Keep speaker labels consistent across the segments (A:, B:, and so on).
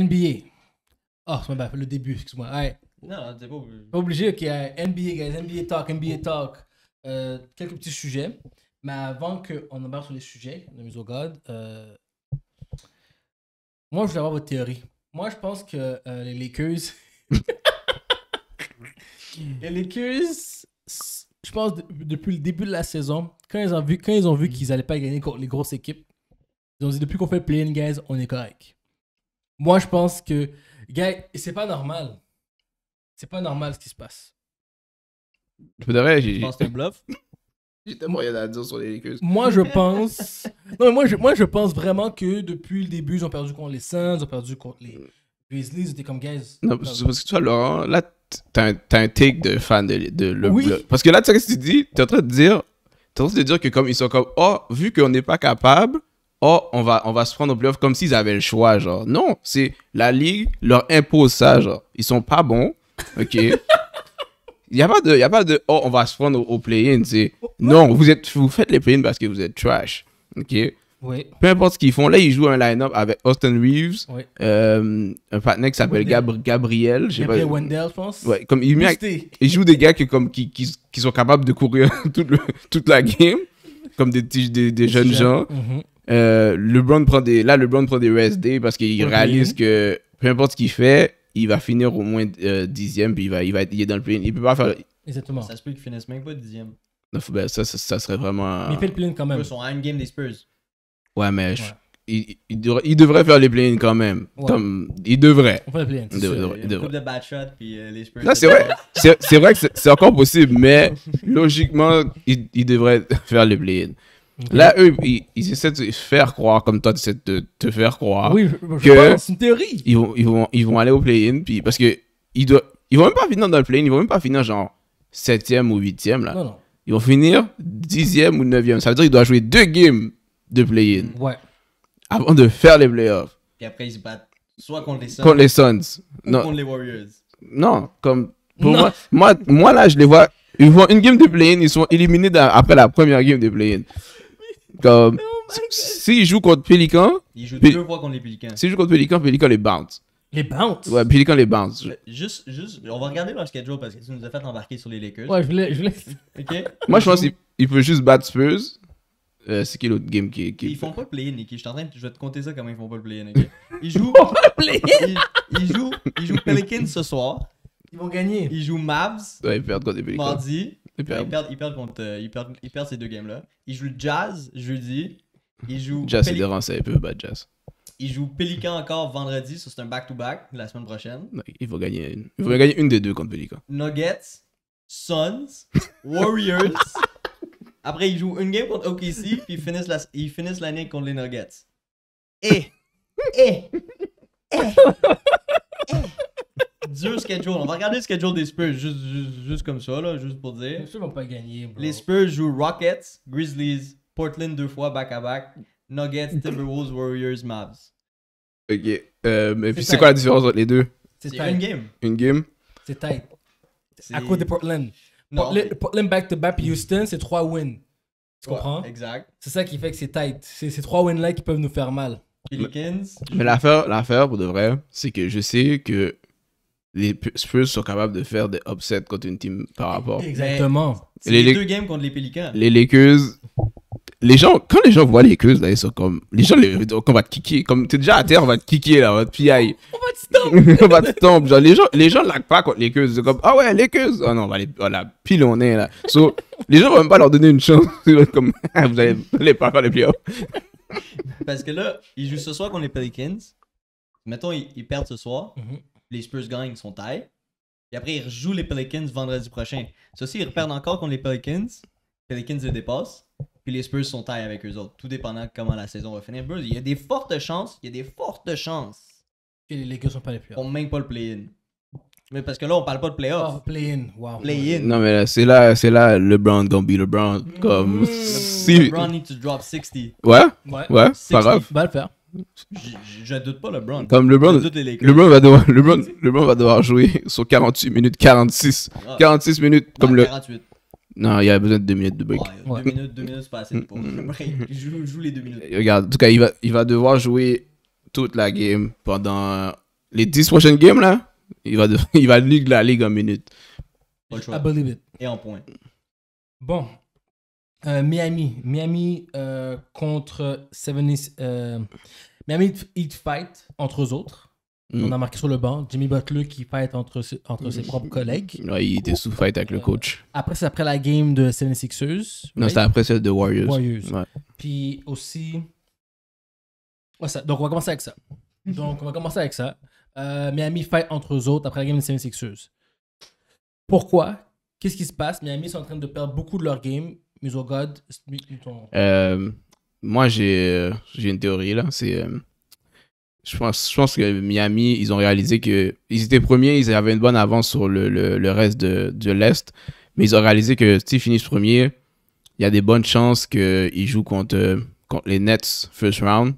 A: NBA. Oh, pas le début, excuse-moi. Non, c'est pas obligé. ok. NBA, guys, NBA talk, NBA talk. Euh, quelques petits sujets. Mais avant qu'on embarque sur les sujets, la mise au God, euh, moi, je voulais avoir votre théorie. Moi, je pense que euh, les Lakers. les Lakers, je pense, depuis le début de la saison, quand ils ont vu, ont vu qu'ils n'allaient pas gagner contre les grosses équipes, ils ont dit depuis qu'on fait play-in, guys, on est correct. Moi, je pense que, gars, c'est pas normal. C'est pas normal ce qui se passe.
B: Je voudrais, j'ai. pense que c'est un bluff. j'ai tellement rien à dire sur les Lakers. Moi, je
A: pense. non, mais moi je, moi, je pense vraiment que depuis le début, ils ont perdu contre les Suns, ils ont perdu contre les Grizzlies, ils étaient comme guys. Non, parce que
B: toi, Laurent, là, t'as un, un take de fan de, de le Oui. bluff. Parce que là, tu sais ce que tu dis T'es en train de dire. T'es en train de dire que comme ils sont comme, oh, vu qu'on n'est pas capable, oh, on va, on va se prendre au playoff comme s'ils avaient le choix, genre. Non, c'est la ligue leur impose ça, genre. Ils sont pas bons, ok. Il n'y a, pas de, y a pas de oh, on va se prendre au, play-in. non, vous, êtes, vous faites les play-in parce que vous êtes trash. Ok? Peu importe ce qu'ils font. Là, ils jouent un line-up avec Austin Reeves, euh, un partenaire qui s'appelle Gabriel. Gabriel Wendell, je pense. Ouais, comme il, joue des gars comme, qui, qui, sont capables de courir toute, toute la game, comme des, des, jeunes gens. Mhm. Euh, LeBron prend des, là, LeBron prend des USD parce qu'il réalise que peu importe ce qu'il fait, il va finir au moins euh, dixième, puis il va, il va être il est dans le play-in. Il peut pas faire.
C: Exactement. Ça se peut qu'il finisse même pas dixième.
B: Non, ben, ça, ça, serait vraiment. Mais il fait le play quand même.
C: Son endgame game des Spurs.
B: Ouais, mais Il, il, devrait, faire les play quand même. Comme, il devrait. On Il devrait. de
C: bad shot, puis euh, les Spurs. c'est vrai.
B: c'est vrai que c'est encore possible, mais logiquement, il, devrait faire les play-in. Là, eux, ils, essaient de faire croire, comme toi, tu de te faire croire. Oui, que c'est une théorie. Ils vont, ils vont, aller au play-in, puis parce que ils, doivent, ils vont même pas finir dans le play-in, ils vont même pas finir genre 7e ou 8e. Là. Ils vont finir 10e ou 9e. Ça veut dire qu'ils doivent jouer deux games de play-in. Ouais. Avant de faire les playoffs.
C: Et après, ils se battent soit contre les Suns. Contre les Contre les Warriors.
B: Non, comme. Pour Moi, moi, moi, là, je les vois. Ils vont une game de play-in, ils sont éliminés après la première game de play-in. Comme, oh s'il joue contre Pelican. Il joue deux fois contre les Pelicans. S'il joue contre Pelican, Pelican les bounce. Les bounce Ouais, Pelican les bounce. Euh,
C: juste, juste, on va regarder leur schedule parce que tu nous as fait embarquer sur les Lakers. Ouais, je voulais. Je voulais... Ok? Moi, je pense
B: qu'il peut juste battre Spurs. Euh, c'est qui l'autre game qui, qui... Ils font
C: pas le play-in, Nicky. Je, train je vais te compter ça comment ils font pas le play-in. Ils jouent. ils font le play-in ils, jouent, ils jouent Pelican ce soir. Ils vont gagner. Ils jouent Mavs. Ouais, ils perdent contre les Pelicans. Mardi. Ils perdent. contre, euh, ils perdent, ils ces deux games-là. Ils jouent Jazz jeudi. Ils jouent. jazz, c'est dérancé un peu, bad Jazz. Ils jouent Pelican encore vendredi, c'est un back-to-back la semaine prochaine. Il vont gagner une. Il gagner une des deux contre Pelican. Nuggets, Suns, Warriors. Après, ils jouent une game contre OKC, puis ils finissent l'année contre les Nuggets. Eh! Eh! Eh! Eh! schedule. On va regarder le schedule des Spurs juste, juste, comme ça, là, juste pour dire. Les Spurs vont pas gagner. Les Spurs jouent Rockets, Grizzlies, Portland deux fois back-à-back, Nuggets, Timberwolves, Warriors, Mavs.
B: Ok. Euh, mais puis c'est quoi la différence entre les deux C'est une game. Une game
A: C'est tight. À cause de Portland. Portland back-to-back, Houston, c'est trois wins. Tu comprends Exact. C'est ça qui fait que c'est tight. C'est ces trois wins-là qui peuvent nous faire mal. Pelicans. Mais
B: l'affaire, pour de vrai, c'est que je sais que les Spurs sont capables de faire des upsets contre une team par rapport. Exactement. C'est les, deux games contre les Pelicans. Les Lakers. Les gens, quand les gens voient les Lakers, là, ils sont comme. Les gens, les, on va te kicker. Comme t'es déjà à terre, on va te kicker, là, on va te piailler. On va te stomp. on va te stomp. Genre, les gens, les gens laguent pas contre les Lakers. C'est comme, ah ouais, les Lakers. Oh non, on va les, Voilà, pile, on est là. So, les gens ne vont même pas leur donner une chance. comme, vous allez, les allez pas faire les playoffs.
C: Parce que là, ils jouent ce soir contre les Pelicans. Mettons, ils, perdent ce soir. Mhm les Spurs gagnent, sont taille. Et après, ils rejouent les Pelicans vendredi prochain. Ça aussi, ils perdent encore contre les Pelicans. Les Pelicans les dépassent. Puis les Spurs sont taille avec eux autres. Tout dépendant de comment la saison va finir. il y a des fortes chances. Il y a des fortes chances. que les Lakers sont pas les plus. On même pas le play-in. Mais parce que là, on parle pas de playoff. Oh, play-in. Wow. Play-in. Non,
B: mais c'est là, c'est là, LeBron gonna be LeBron. Comme. Mmh. Si... LeBron need to drop 60. Ouais. Ouais. ouais pas grave.
C: Va le faire. Je ne doute pas LeBron. Comme LeBron, LeBron, va devoir,
B: LeBron, va devoir jouer sur 48 minutes 46. 46 ah. minutes comme ah, le. Non, il y a besoin de 2 minutes de bug. 2 minutes, 2 minutes, c'est pas assez
C: pour. Je mm, mm. joue, joue les 2 minutes.
B: regarde, en tout cas, il va, il va devoir jouer toute la game pendant les 10 prochaines games là. Il va, de... il va ligue la ligue en minutes. I
A: believe it. Et en point. Bon, euh, Miami. Miami euh, contre 70, euh, Miami fight entre eux autres. Mm. On a marqué sur le banc Jimmy Butler qui fight entre, entre ses propres collègues.
B: Ouais, il était sous fight avec le coach.
A: Après, c'est après la game de 76ers. Non, c'était après celle de Warriors. Warriors. Puis aussi. Ça. Donc, on va commencer avec ça. Mhm. Donc, on va commencer avec ça. Miami fight entre eux autres après la game de 76ers. Pourquoi Qu'est-ce qui se passe Miami sont en train de perdre beaucoup de leur game
B: euh, moi, j'ai une théorie là. C'est. Euh, je pense, je pense que Miami, ils ont réalisé que ils étaient premiers, ils avaient une bonne avance sur le, reste de, l'Est, mais ils ont réalisé que s'ils finissent premier il y a des bonnes chances qu'ils jouent contre, contre les Nets first round.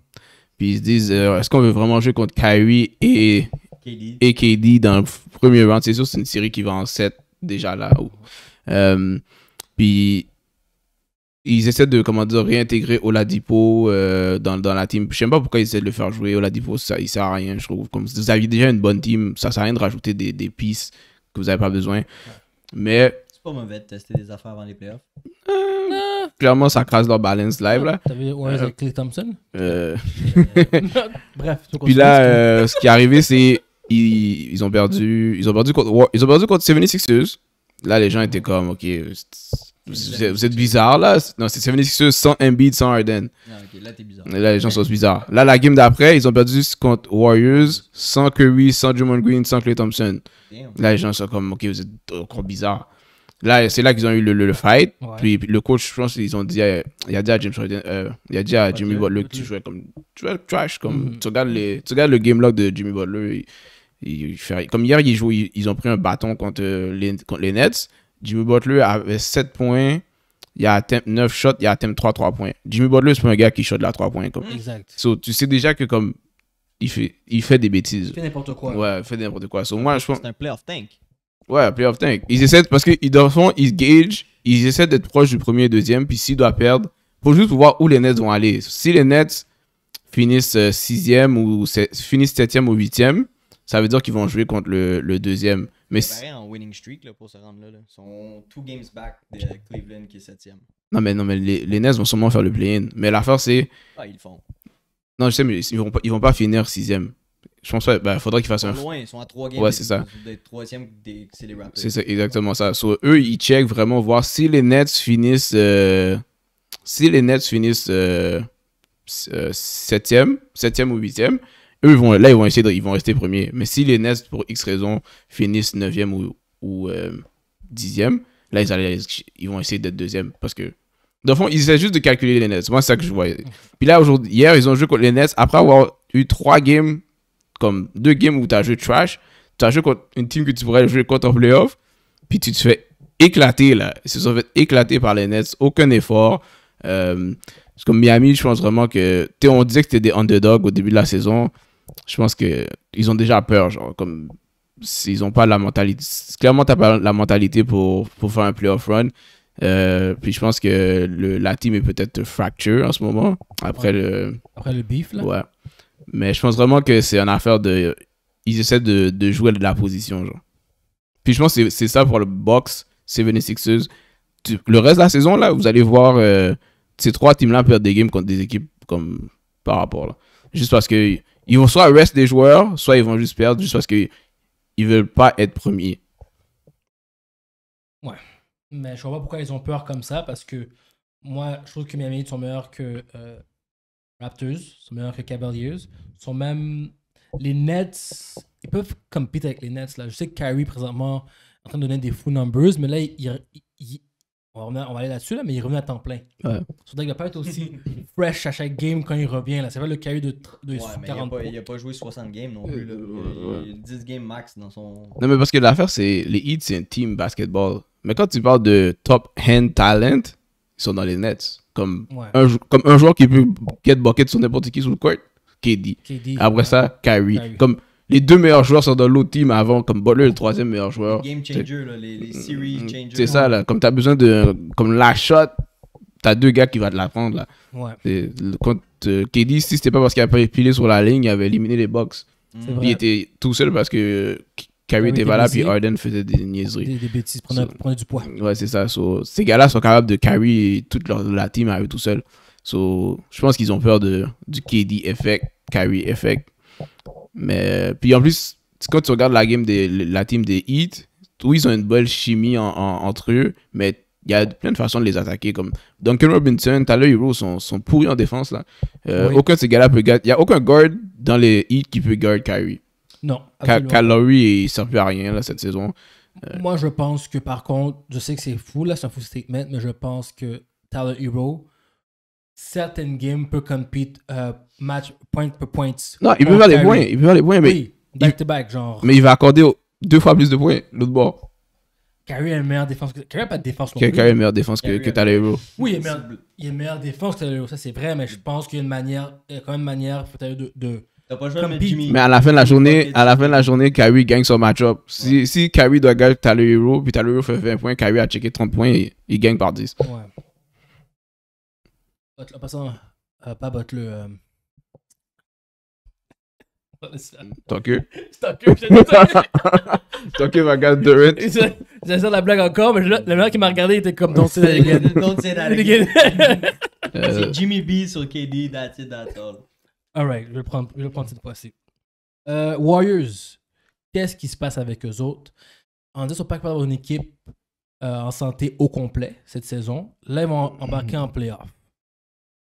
B: Puis ils se disent, euh, est-ce qu'on veut vraiment jouer contre Kyrie et KD, et KD dans le premier round? C'est sûr, c'est une série qui va en 7 déjà là. puis ils essaient de comment dire réintégrer Oladipo euh, dans, dans, la team. Je sais pas pourquoi ils essaient de le faire jouer. Oladipo, ça il sert à rien, je trouve. vous avez déjà une bonne team, ça sert à rien de rajouter des, des pistes que vous n'avez pas besoin. Mais
C: pas mauvais de tester des affaires avant les playoffs.
B: Euh, clairement, ça crase leur balance live. là. T'as vu
A: ouais, avec euh, Clay Thompson
B: euh... Bref. Puis là, euh, ce qui est arrivé, c'est ils, ils, ont perdu. Ils ont perdu contre, ils ont perdu contre 76ers. Là, les gens étaient comme, ok, vous êtes, bizarre là. Non, c'est 76 sans Embiid, sans Harden. Ah, ok, là t'es bizarre. là, les gens sont bizarres. Là, la game d'après, ils ont perdu contre Warriors sans Curry, sans Drummond Green, sans Clay Thompson. Là, les gens sont comme, ok, vous êtes encore bizarre. Là, c'est là qu'ils ont eu le, fight. Puis, le coach, je pense, ils ont dit, à, il a dit à James euh, il a dit à Jimmy Butler que tu jouais comme, tu jouais trash, comme, mhm. tu, regardes le game log de Jimmy Butler. Il, fait, comme hier, ils, jouent, ils, ont pris un bâton contre euh, les, contre les Nets. Jimmy Butler avait 7 points. Il a atteint 9 shots, il a atteint 3 3 points. Jimmy Butler, c'est pas un gars qui shot la 3 points. Comme. Mm. Exact. So, tu sais déjà que comme il fait, il fait des bêtises. Il fait n'importe quoi. Ouais, il fait n'importe quoi. moi, je C'est un playoff tank. Ouais, un playoff tank. Ils essaient, parce qu'ils doivent, faire ils gagent, ils essaient d'être proches du premier et deuxième, puis s'ils doivent perdre, faut juste voir où les Nets vont aller. Si les Nets finissent 6e euh, ou finissent 7e ou 8e, ça veut dire qu'ils vont jouer contre le deuxième. Mais sont
C: en winning streak là, pour se rendre là. Ils sont two games back de Cleveland qui est septième.
B: Non, mais, non, mais les, Nets vont sûrement faire le play-in. Mais l'affaire, c'est. Ah, ils le font. Non, je sais, mais ils vont pas, ils vont pas finir sixième. Je pense pas. Ben, faudrait qu'ils fassent un. Ils sont loin, ils sont à trois games. Ouais, c'est ça.
C: troisième, c'est les Raptors. C'est ça,
B: exactement ça. Soit eux, ils checkent vraiment voir si les Nets finissent. Euh... Si les Nets finissent euh... euh septième, septième ou huitième, eux, vont, là, ils vont, essayer de, ils vont rester premiers. Mais si les Nets, pour X raison, finissent 9e ou, 10e, euh, là, ils, vont essayer d'être deuxième. Parce que, dans le fond, ils essaient juste de calculer les Nets. Moi, c'est ça que je vois. Puis là, aujourd'hui, hier, ils ont joué contre les Nets. Après avoir eu trois games, comme deux games où tu as joué trash, tu as joué contre une team que tu pourrais jouer contre en playoff. Puis tu te fais éclater, là. Ils se sont fait éclater par les Nets. Aucun effort. Euh, comme Miami, je pense vraiment que. On disait que étais des underdogs au début de la saison je pense que ils ont déjà peur, genre, comme s'ils n'ont pas la mentalité. Clairement, tu n'as pas la mentalité pour, pour faire un playoff run. Euh, puis je pense que le, la team est peut-être fracture en ce moment. Après, le. Après le beef, là. Ouais. Mais je pense vraiment que c'est une affaire de. Ils essaient de, de, jouer de la position, genre. Puis je pense que c'est ça pour le box, 76ers. le reste de la saison, là, vous allez voir euh, ces trois teams-là perdre des games contre des équipes comme par rapport, là. Juste parce que ils vont soit rester des joueurs, soit ils vont juste perdre juste parce qu'ils veulent pas être premiers.
A: Ouais. Mais je vois pas pourquoi ils ont peur comme ça parce que moi, je trouve que Miami sont meilleurs que euh, Raptors, sont meilleurs que Cavaliers, sont même les Nets, ils peuvent compter avec les Nets là. Je sais que Kyrie présentement est en train de donner des full numbers, mais là il, on va, on va aller là-dessus, là, mais il revient à temps plein. Ouais. deck qu'il va pas être aussi fresh à chaque game quand il revient. Là. C'est pas le caillou de, de ouais, 40 il n'a pas,
C: joué 60 games non plus. Euh, il, 10 games max dans son. Non, mais parce
B: que l'affaire, c'est les Heat, c'est un team basketball. Mais quand tu parles de top-hand talent, ils sont dans les nets. Comme, un, comme un joueur qui peut get bucket sur n'importe qui sur le court, KD. Après ça, Kyrie. Comme les deux meilleurs joueurs sont dans l'autre team avant, comme Butler, le troisième meilleur joueur. Les game changer,
C: les, series mm-hmm. Changers. C'est ça,
B: là. Comme t'as besoin de. Comme la shot, t'as deux gars qui vont te la prendre, là. Ouais. Quand euh, KD, si c'était pas parce qu'il a pas pilé sur la ligne, il avait éliminé les box. Mm. Il était tout seul parce que. Euh, Kyrie était valable, puis Harden faisait des niaiseries. Des, bêtises, prenait, du poids. Ouais, c'est ça. ces gars-là sont capables de carry toute leur, la team avec tout seul. So, je pense qu'ils ont peur de, du KD effect, carry effect. Mais puis en plus, quand tu regardes la game de la team des Heat, oui, ils ont une belle chimie entre eux, mais il y a plein de façons de les attaquer. Comme Duncan Robinson, Tyler Hero sont, sont pourris en défense. Là. Euh, aucun de ces gars-là peut Il n'y a aucun guard dans les Heat qui peut guard Kyrie. Non. Calorie il ne sert plus à rien là, cette saison.
A: Euh. Moi, je pense que par contre, je sais que c'est fou, là, c'est un fou statement, mais je pense que Tyler Hero, certaines games peut compete euh, match point per point. Non, il peut faire des points. Il peut faire des points, mais.
B: back to back, genre. Mais il va accorder deux fois plus de points, l'autre bord.
A: Kari a une meilleure défense que. a pas de défense non a une meilleure défense que, que Talero. Oui, il a, meilleur, il une meilleure défense que Talero, ça c'est vrai, mais je pense qu'il y a une manière, il y a quand même une manière pour de. pas Mais à la fin de la
B: journée, à la fin de la journée, Kyrie gagne son match-up. Si, si doit gagner Talero, puis Talero fait 20 points, Kyrie a checké 30 points et il gagne par 10. Ouais.
A: En passant, euh, pas Butler, euh, Tant que. Tant que,
B: Tant que va garder de
A: la blague encore,
C: mais le mec qui m'a regardé était comme Don't say
B: that again. Don't say euh.
A: C'est Jimmy
C: B sur KD, that's it, that's all.
A: Alright, je vais prendre, je cette fois-ci. Euh, Warriors, qu'est-ce qui se passe avec eux autres? On dit qu'ils ne pas avoir une équipe euh, en santé au complet cette saison. Là, ils vont embarquer en playoff.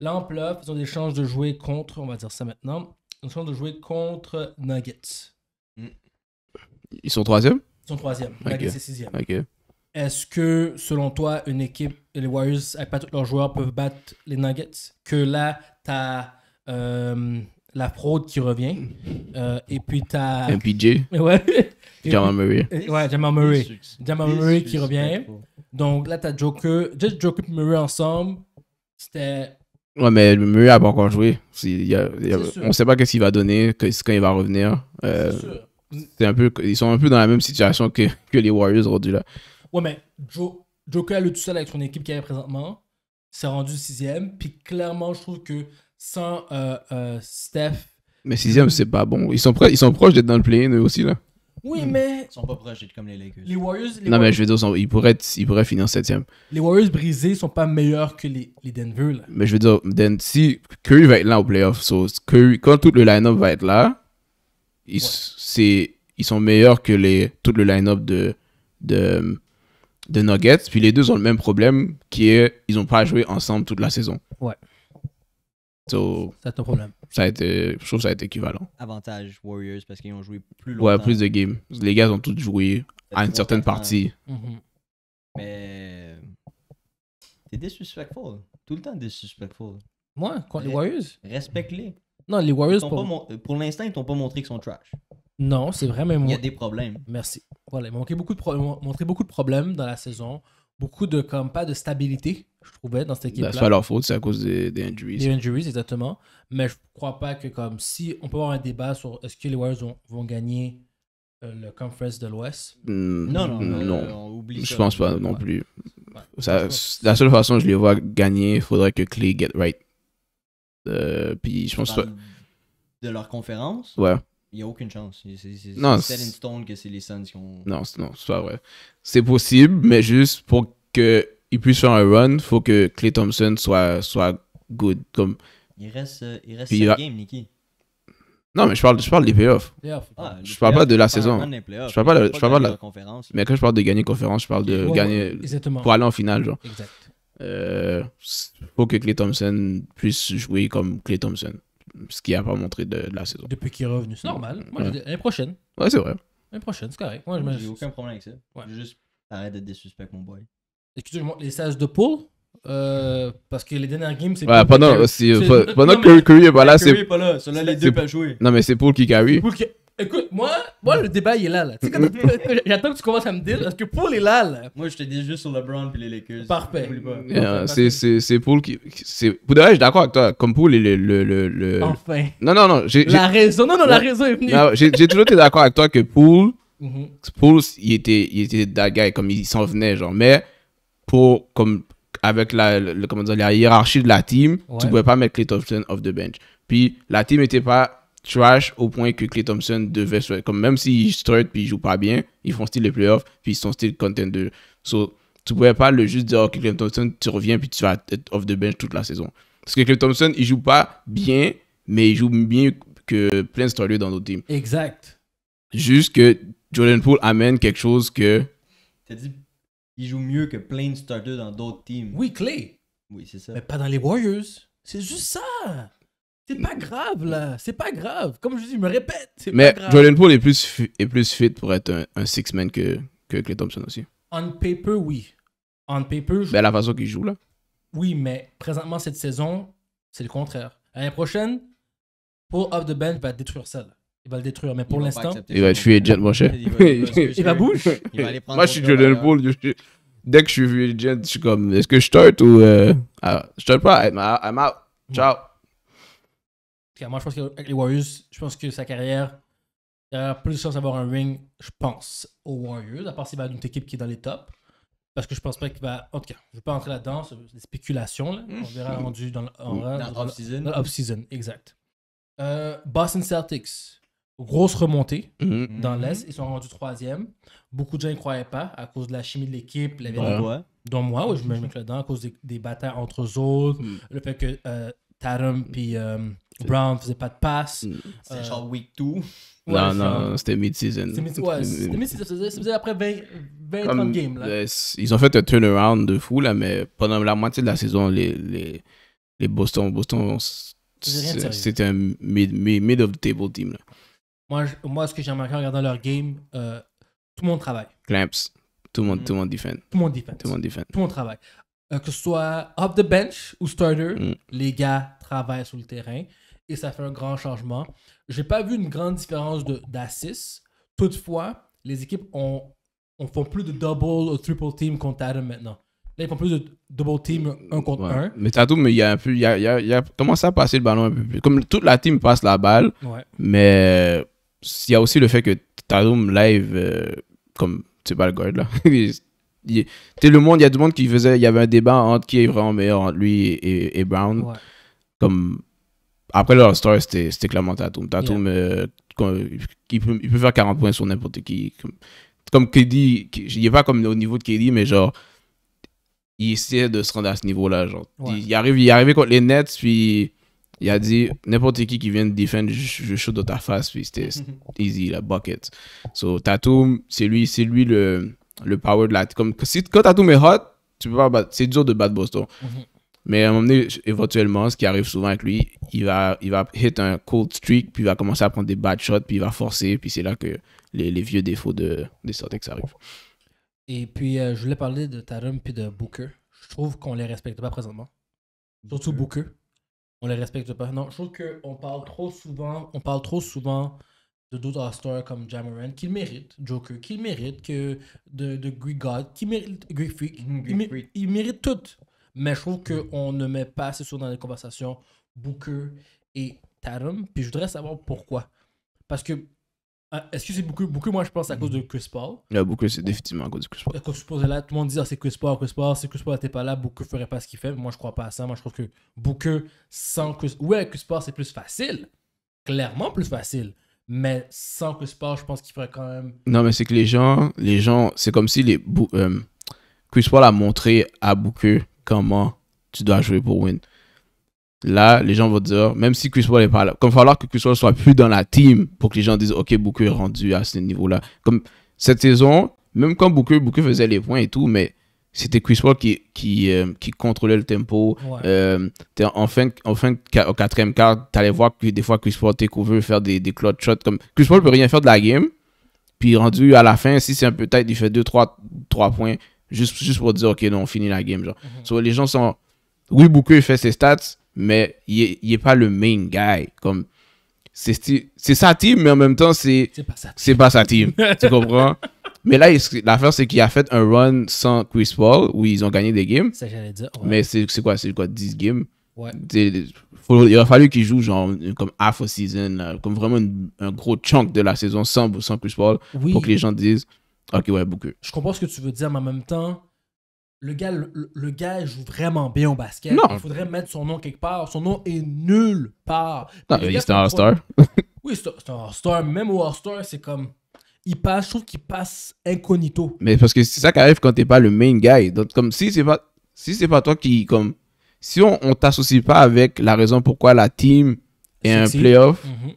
A: Là, en playoff, ils ont des chances de jouer contre, on va dire ça maintenant, train de jouer contre Nuggets.
B: Ils sont troisième Ils sont troisième. Okay. Nuggets est sixième. Okay.
A: Est-ce que, selon toi, une équipe, les Warriors, avec pas tous leurs joueurs, peuvent battre les Nuggets Que là, tu euh, la fraude qui revient. Euh, et puis tu as. MPJ. Ouais. Jamal Murray. Ouais, Jamal Murray. Jamal Murray qui revient. Donc là, tu as Joker. Juste Joker et Murray ensemble. C'était
B: Ouais, mais le mieux n'a pas encore joué. on ne sait pas qu'est-ce qu'il va donner, quand il va revenir. Euh, c'est un peu, ils sont un peu dans la même situation que, les Warriors aujourd'hui là.
A: Ouais, mais Joe, Joker le tout seul avec son équipe qui est a présentement, s'est rendu sixième. Puis clairement, je trouve que sans euh, euh, Steph.
B: Mais sixième, c'est pas bon. Ils sont, ils sont proches d'être dans le play-in eux aussi là.
C: Oui, mais. Ils sont pas proches comme les Lakers. Les Warriors. non, mais
B: je veux dire, ils, pourraient, ils pourraient finir septième.
A: Les Warriors brisés sont pas meilleurs que les, les Denver. Là.
B: Mais je veux dire, si Curry va être là au playoff, quand tout le line-up va être là, ils, ils sont meilleurs que les, tout le line-up de, de, Nuggets. Puis les deux ont le même problème qui est ils n'ont pas joué ensemble toute la saison. Ouais problème. Ça a été, je trouve que ça a été équivalent.
C: Avantage Warriors parce qu'ils ont joué plus longtemps. Ouais, plus de games.
B: Les gars ont tous joué à une certaine partie.
C: Mais mhm. Mais. T'es disrespectful. Tout le temps disrespectful. Moi, contre les Warriors Respecte-les. Non, les Warriors. Pour, l'instant, ils t'ont pas montré qu'ils sont trash.
A: Non, c'est vrai, mais. Il y a des problèmes. Merci. Voilà, ils beaucoup, de montré beaucoup de problèmes dans la saison beaucoup de, comme, pas de stabilité, je trouvais, dans cette ben, équipe-là. C'est pas leur faute, c'est
B: à cause des, injuries. Des injuries,
A: exactement. Mais je crois pas que, comme, si on peut avoir un débat sur est-ce que les Warriors vont, gagner euh, le Conference de l'Ouest hmm, Non, non, non. Euh, je pense
B: pas non plus. Ça, la seule façon que je les vois gagner, il faudrait que Clay get right. Euh, puis je pense pas.
C: De leur conférence Ouais. Il n'y a aucune chance. C'est in stone que c'est les Suns qui ont. Non,
B: non c'est pas vrai. C'est possible, mais juste pour qu'il puissent faire un run, il faut que Clay Thompson soit, soit good. Comme...
C: Il reste, euh, il reste game 7 Non, mais je parle, je parle des playoffs. offs Ah, je parle pas de la saison. Je parle pas, de, je parle de la conférence. Mais quand je parle de gagner conférence, je parle de gagner
B: pour aller en finale. Genre. Exact. Euh, faut que Clay Thompson puisse jouer comme Clay Thompson ce qu'il a pas montré de, de la saison. Depuis
A: qu'il est revenu, c'est normal.
B: Moi, l'année prochaine. Ouais, c'est vrai.
C: L'année prochaine, c'est correct. Moi, n'ai aucun problème avec ça. Ouais. Juste arrête d'être des suspects,
A: mon boy. Excusez-moi, les sages de Paul. Euh, parce que les dernières games, c'est. Ouais, pendant, que,
B: pendant que Curry est pas là, c'est. Curry pas là, les deux Non, mais c'est Paul qui carry.
A: Écoute, moi, moi le débat il est là. là. Tu sais, j'attends que tu commences à me dire, parce que Paul est là. Moi, je te
C: dis juste sur LeBron puis les Lakers. Parfait.
B: c'est Paul qui. Pour de je suis d'accord avec toi. Comme Paul est le. le, le, Enfin. Non, non, non. La raison. Non, non, la raison est venue. J'ai toujours été d'accord avec toi que Paul. Mhm. Paul, il était, il était that comme il s'en venait, genre. Mais pour, comme, avec la, comment dire, la hiérarchie de la team, tu tu pouvais pas mettre Clay Thompson off the bench. Puis la team n'était pas trash au point que Clay Thompson devait soit Comme même s'il strut puis il joue pas bien, ils font style les playoffs puis ils sont style contender. So, tu pouvais pas le juste dire, que Clay Thompson, tu reviens puis tu vas être off the bench toute la saison. Parce que Clay Thompson, il joue pas bien, mais il joue mieux que plein de starters dans d'autres teams. Exact. Juste que Jordan Poole amène quelque chose que.
C: T'as dit, il joue mieux que plein de starters dans d'autres teams. Oui, Clay. Oui, c'est ça. Mais pas dans les Warriors. C'est
A: juste ça. C'est pas grave, là. C'est pas grave. Comme je dis, je me répète. Mais pas grave. Jordan
B: Poole est plus, est plus fit pour être un, six-man que, que Clay Thompson aussi.
A: On paper,
B: oui. On paper. Ben, la façon qu'il joue, là.
A: Oui, mais présentement, cette saison, c'est le contraire. L'année prochaine, pour of the Bench va détruire ça, Il va le détruire, mais pour l'instant.
B: Il va être free agent, mon cher. Il va, Moi, je suis Jordan Poole. Dès que je suis free agent, je suis comme, est-ce que je start ou. Euh, je start pas, I'm I'm out. Ciao.
A: Moi, je pense qu'avec les Warriors, je pense que sa carrière, a plus de chance d'avoir un ring, je pense, aux Warriors, à part s'il va être une équipe qui est dans les tops. Parce que je pense pas qu'il va. En tout cas, je vais pas entrer là-dedans, c'est des spéculations. Hmm. On verra rendu dans l'off-season. Hmm. Dans season exact. Euh, Boston Celtics, grosse remontée hmm. dans l'Est. Ils sont rendus troisième. Beaucoup de gens n'y croyaient pas à cause de la chimie de l'équipe. La moi, je me mets là-dedans, à cause des, batailles entre eux autres. Le fait que euh, Tatum puis euh, Brown faisait pas de passe. Mm. Euh, c'était genre week 2. non, non, c'était mid-season. season. c'était mid-season. Ça après 20-30 games. Là.
B: ils ont fait un turnaround de fou, là, mais pendant la moitié de la saison, les, les, les Boston, Boston c'était un mid, of the table team. Là.
A: Moi, moi, ce que j'ai remarqué en regardant leur game, euh, tout le monde travaille.
B: Clamps. Tout le monde, mm. tout le monde défend. Tout le monde défend. Tout le monde
A: travaille. Euh, que ce soit off the bench ou starter, mm. les gars travaillent sur le terrain et ça fait un grand changement. J'ai pas vu une grande différence d'assises. Toutefois, les équipes ont, on font plus de double ou triple team contre Adam maintenant. Là, ils font plus de double team un contre un.
B: Mais Tatum, il y a un peu, il y a, commencé à passer le ballon un peu plus. Comme toute la team passe la balle, ouais. mais il y a aussi le fait que Tatum live, euh, comme c'est pas le guard là. le monde, il y a du monde qui faisait, il y avait un débat entre qui est vraiment meilleur entre lui et, Brown. Comme après leur story, c'était clairement Tatum. Tatum, euh, il, peut, il, peut, faire 40 points sur n'importe qui. Comme, comme il n'est pas comme au niveau de KD, mais genre, il essaie de se rendre à ce niveau-là. Genre. Il, arrive, il est arrivé contre les Nets, puis il a dit n'importe qui qui vient de défendre, je, shoot dans ta face, puis c'était easy, la bucket. So Tatum, c'est lui, c'est lui le, le power de la. Comme, quand Tatum est hot, tu C'est dur de battre Boston. Mhm. Mais à un moment donné, éventuellement, ce qui arrive souvent avec lui, il va, il va hit un cold streak, puis il va commencer à prendre des bad shots, puis il va forcer, puis c'est là que les, vieux défauts de, des ça arrivent.
A: Et puis, euh, je voulais parler de Tarum puis de Booker. Je trouve qu'on les respecte pas présentement. Surtout Booker. On les respecte pas. Non, je trouve qu'on parle trop souvent, on parle trop souvent de d'autres stars comme Jamaran, qu'il mérite, Joker, qu'il mérite, que de, de Greek God, qu'il mérite, Greek Freak, il, mérite tout. Mais je trouve qu'on ne met pas assez souvent dans les conversations Booker et Tarum. Puis je voudrais savoir pourquoi. Parce que, euh, est-ce que c'est beaucoup beaucoup moi, je pense à mm. cause de Chris Paul.
B: Ah, Booker, c'est définitivement à cause de Chris
A: Paul. Quand je là, tout le monde dit ah, c'est Chris Paul, Chris Paul. Si Chris Paul n'était pas là, Booker ferait pas ce qu'il fait. Moi, je crois pas à ça. Moi, je trouve que Booker sans Chris Ouais, Chris Paul, c'est plus facile. Clairement plus facile mais sans Chris Paul, je pense qu'il ferait quand même.
B: Non, mais c'est que les gens, les gens, c'est comme si les euh, Chris Paul a montré à Booker comment tu dois jouer pour win. Là, les gens vont dire, même si Chris Paul est pas là, comme il va falloir que Chris Paul soit plus dans la team pour que les gens disent, OK, beaucoup est rendu à ce niveau-là. Comme cette saison, même quand Booker, Booker faisait les points et tout, mais c'était Chris Paul qui, qui, euh, qui contrôlait le tempo. Enfin Euh, en, fin, en fin, au quatrième quart, allais voir que des fois Chris Paul veut faire des, des clutch shots. Comme, Chris Paul peut rien faire de la game. Puis rendu à la fin, si c'est un peu tight, il fait 2-3 trois, trois points. Juste, juste pour dire, OK, non, on finit la game. Genre. Mhm. les gens sont. Oui, Booker il fait ses stats, mais il n'est pas le main guy. Comme, c'est sa team, mais en même temps, c'est pas Pas sa team tu comprends? mais là, l'affaire, c'est qu'il a fait un run sans Chris Paul où ils ont gagné des games. Ça, j'allais dire. Mais c'est quoi? C'est quoi? 10 games? il a fallu qu'il joue genre comme half a season, comme vraiment un gros chunk de la saison sans, sans Chris Paul pour que les gens disent Ok, ouais, beaucoup.
A: Je comprends ce que tu veux dire, mais en même temps, le gars, le, gars joue vraiment bien au basket. Il faudrait mettre son nom quelque part. Son nom est nulle part. Non, il est un All-Star. oui, c'est un All-Star. Même au All-Star, c'est comme. Il passe, je trouve qu'il passe incognito.
B: Mais parce que c'est ça qui arrive quand t'es pas le main guy. Donc, comme si c'est pas, si c'est pas toi qui, comme, si on, t'associe pas avec la raison pourquoi la team est, un playoff, mhm.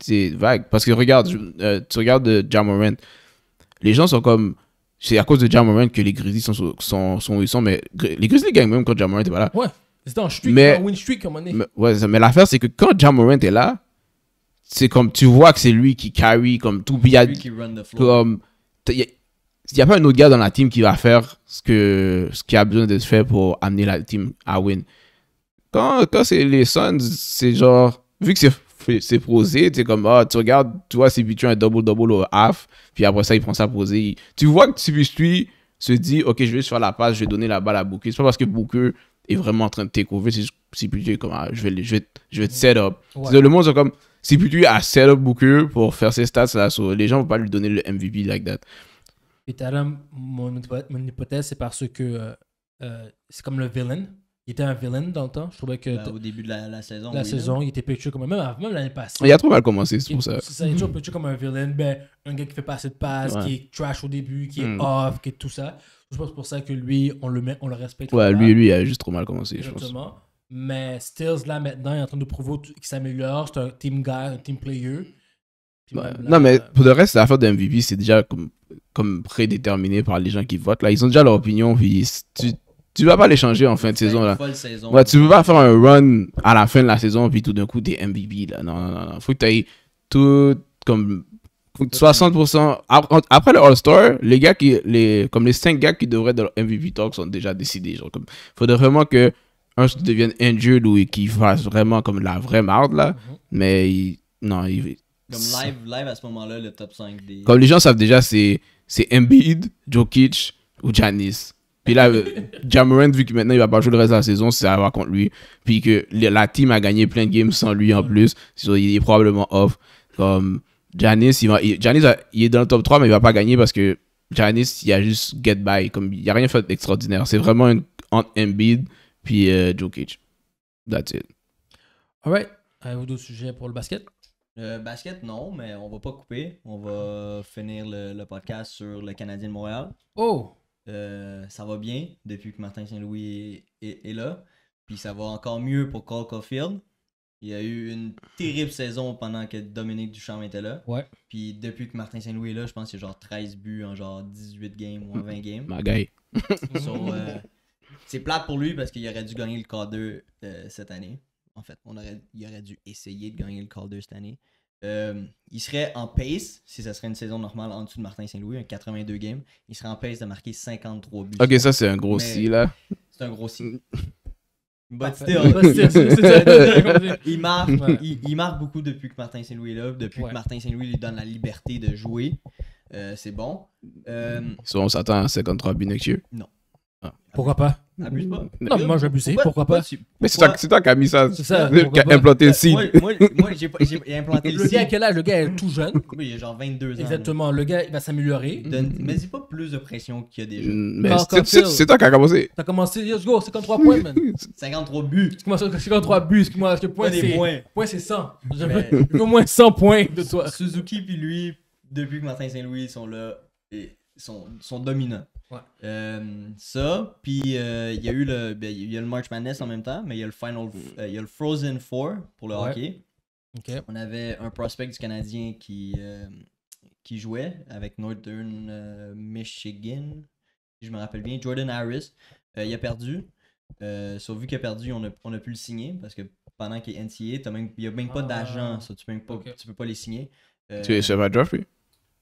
B: c'est vague. Parce que regarde, euh, tu regardes euh, Jamorant les gens sont comme. C'est à cause de Jamoran que les Grizzlies sont, sont, où ils sont, mais les Grizzlies gagnent même quand Jamoran est pas là. Ouais. C'est dans streak, win streak comme on Mais, ouais, mais l'affaire, c'est que quand Jamoran est là, c'est comme tu vois que c'est lui qui carry, comme tout. Il y a, Il n'y a, pas un autre gars dans la team qui va faire ce que ce qui a besoin de se faire pour amener la team à win. Quand, quand c'est les Suns, c'est genre. Vu que c'est c'est posé, tu comme, ah, tu regardes, toi, si tu un double-double au half, puis après ça, il prend ça posée. Tu vois que lui se dit, ok, je vais sur la passe, je vais donner la balle à Booker. C'est pas parce que Booker est vraiment en train de takeover, c'est Sibistui comme, ah, je vais, je vais, je vais te set up. Le monde, c'est comme, tu a set up Booker pour faire ses stats là, les gens vont pas lui donner le MVP like that.
A: Et mon, mon hypothèse, c'est parce que euh, euh, c'est comme le villain il était un villain dans le temps. Je trouvais que. Bah, au début de la, saison. La saison, il était picture comme. Même, même l'année passée. Il a trop mal commencé, c'est pour ça. C'est il est toujours picture comme un villain. Ben, un gars qui fait pas assez de passes, qui est trash au début, qui est hmm. off, qui est tout ça. Je pense pour ça que lui, on le, met, on le respecte. Ouais, lui, lui, il a juste trop mal commencé, Exactement. je pense. Mais Stills, là, maintenant, il est en train de prouver qu'il s'améliore. C'est un team guy, un team player.
B: Ouais. non, mais euh, pour le reste, l'affaire de MVP, c'est déjà comme, comme prédéterminé par les gens qui votent. Là. Ils ont déjà leur opinion, tu vas pas les changer en fin de saison. Là. ne Ouais, tu peux pas faire un run à la fin de la saison, puis tout d'un coup, des MVP. Là. Non, non, non, Faut que t'ailles tout comme 60%. Après le All-Star, les gars qui, les, comme les 5 gars qui devraient être dans le MVP Talk sont déjà décidés. Genre, comme, faudrait vraiment que un se devienne injured ou qui fasse vraiment comme la vraie marde là. Mhm. Mais non, il, Comme live,
C: live à ce moment-là, le top 5 des. Comme les
B: gens savent déjà, c'est, c'est Embiid, Jokic ou Janis. Puis là, euh, Jamorant, vu que maintenant il va pas jouer le reste de la saison, c'est à avoir contre lui. Puis que la team a gagné plein de games sans lui en plus. Il est probablement off. Comme Janice, il, est dans le top 3, mais il va pas gagner parce que Janice, il a juste get by. Comme, il a rien fait d'extraordinaire. C'est vraiment un entre Embiid puis euh, Jokic. That's it.
C: All right. Avez-vous d'autres sujets pour le basket? Le euh, basket, non, mais on va pas couper. On va finir le podcast sur le Canadien de Montréal. Oh! Euh, ça va bien depuis que Martin Saint-Louis est, là. Puis ça va encore mieux pour Cole Caulfield. Il y a eu une terrible saison pendant que Dominique Duchamp était là. Ouais. Puis depuis que Martin Saint-Louis est là, je pense qu'il y a genre 13 buts en genre 18 games ou 20 games. Euh, c'est plate pour lui parce qu'il aurait dû gagner le K2 euh, cette année. En fait, on aurait, il aurait dû essayer de gagner le Calder cette année. Euh, il serait en pace, si ça serait une saison normale en dessous de Martin Saint-Louis, un 82 games, il serait en pace de marquer 53 buts. Ok, ça c'est un gros si là.
B: C'est un gros si. il, marque,
C: il, marque beaucoup depuis que Martin Saint-Louis est là, depuis que Martin Saint-Louis lui donne la liberté de jouer. Euh, c'est bon. Euh...
B: on s'attend à 53 buts Non.
A: Ah. Pourquoi pas? pas. Non, mais moi j'abusais, pourquoi, pourquoi pas? Mais c'est toi, qui a mis ça. Qui a implanté le ben, signe. Moi, j'ai, implanté le, signe. Le gars, à quel âge? Le gars est tout jeune. Oui, il a genre 22 ans. Exactement. Le gars, il va s'améliorer. Donne... Mais c'est pas plus de pression qu'il y a déjà. Mm, mais c'est, toi qui a commencé. T'as commencé, let's go, 53 points, man. 53 buts. Tu commences 53 buts, excuse Le point, c'est, point, c'est
C: 100.
A: au moins 100 points de
C: toi. Suzuki puis lui, depuis que Martin Saint-Louis, sont là, ils sont, sont dominants. Ouais. Euh, ça, puis euh, il y a eu le, ben, le March Madness en même temps, mais il y a le Final, euh, le Frozen Four pour le hockey. On avait un prospect du Canadien qui, qui jouait avec Northern Michigan, je me rappelle bien, Jordan Harris. il a perdu. sauf vu qu'il a perdu, on a, on pu le signer parce que pendant qu'il est NCA, il n'y a même pas ah. d'agent, d'argent, tu, peux peux pas les signer. tu es sur draft,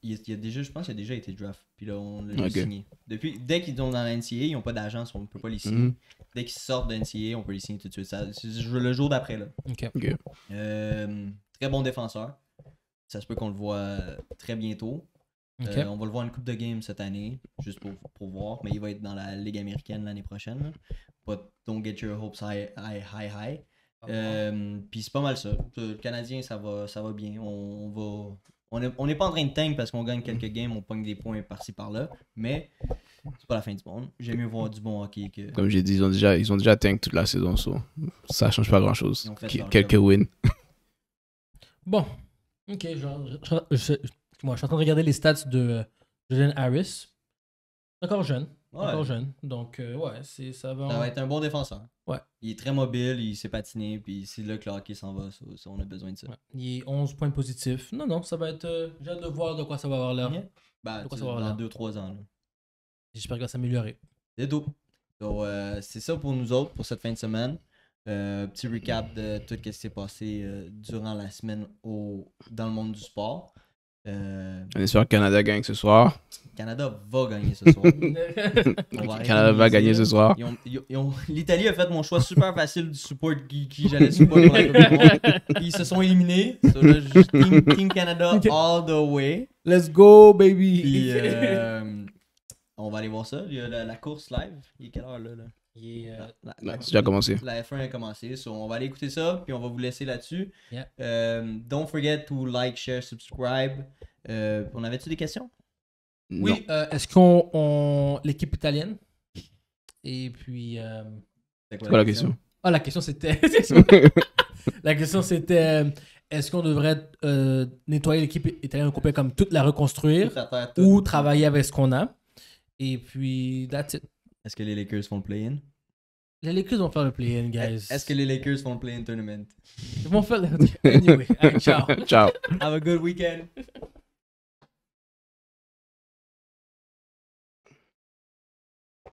C: il, y a déjà, je pense qu'il a déjà été draft. Puis là, on l'a signé. Depuis, dès qu'ils sont dans la NCA, ils n'ont pas d'agence, on ne peut pas les signer. Mm-hmm. Dès qu'ils sortent de NCA, on peut les signer tout de suite. C'est le jour d'après. là. Euh, très bon défenseur. Ça se peut qu'on le voit euh, très bientôt. Euh, on va le voir une coupe de game cette année, juste pour, pour voir. Mais il va être dans la Ligue américaine l'année prochaine. Donc, don't get your hopes high, high, high. Ah, puis c'est pas mal ça. Le Canadien, ça va, ça va bien. on va, on n'est pas en train de tank parce qu'on gagne mm. quelques games, on pogne des points par-ci par-là, mais c'est pas la fin du monde. J'aime mieux voir du bon hockey que. Comme
B: j'ai dit, ils ont déjà, ils ont déjà tank toute la saison, ça. ça change pas grand-chose. quelques wins.
A: bon. Ok, genre, je, moi, je suis en train de regarder les stats de Jordan euh, Harris. Encore jeune, jeune. Donc, euh, ouais, ça va. être un
C: bon défenseur. Ouais. Il est très mobile, il sait patiner, puis c'est le le s'en va. on a besoin de ça.
A: Il est 11 points positifs. Non, non, ça va être. Euh, j'ai hâte de voir
C: de quoi ça va avoir l'air. Yeah. Ben, l'air. dans 2-3 ans. J'espère qu'il va s'améliorer. C'est tout. Donc, euh, c'est ça pour nous autres pour cette fin de semaine. petit recap de tout ce qui s'est passé durant la semaine au, dans le monde du sport. On euh,
B: On sûr que Canada gagne ce soir.
C: Canada va gagner ce soir. Canada va gagner ce soir. L'Italie a fait mon choix super facile du support qui, j'allais supporter la Ils se sont éliminés. team, Canada all the way.
B: Let's go, baby!
C: Euh, on va aller voir ça. Il y a la, course live. Il est quelle heure là? Et, euh, ah, la, déjà commencé. La F1 a commencé. on va aller écouter ça, puis on va vous laisser là-dessus. Euh, don't forget to like, share, subscribe. Euh, on avait-tu des questions? Oui.
A: Est-ce qu'on.
C: L'équipe italienne?
A: Et puis. C'est quoi, la question? Ah, la question c'était. la question c'était. Est-ce qu'on devrait nettoyer l'équipe italienne au comme toute la reconstruire ou travailler avec ce qu'on a? Et puis, that's it. Est-ce
C: que les Lakers vont le play-in? Les Lakers vont faire le play-in, e-, guys. Est-ce que les Lakers vont le play-in tournament? Ils vont faire le... Anyway, ciao. Ciao. Have a good weekend.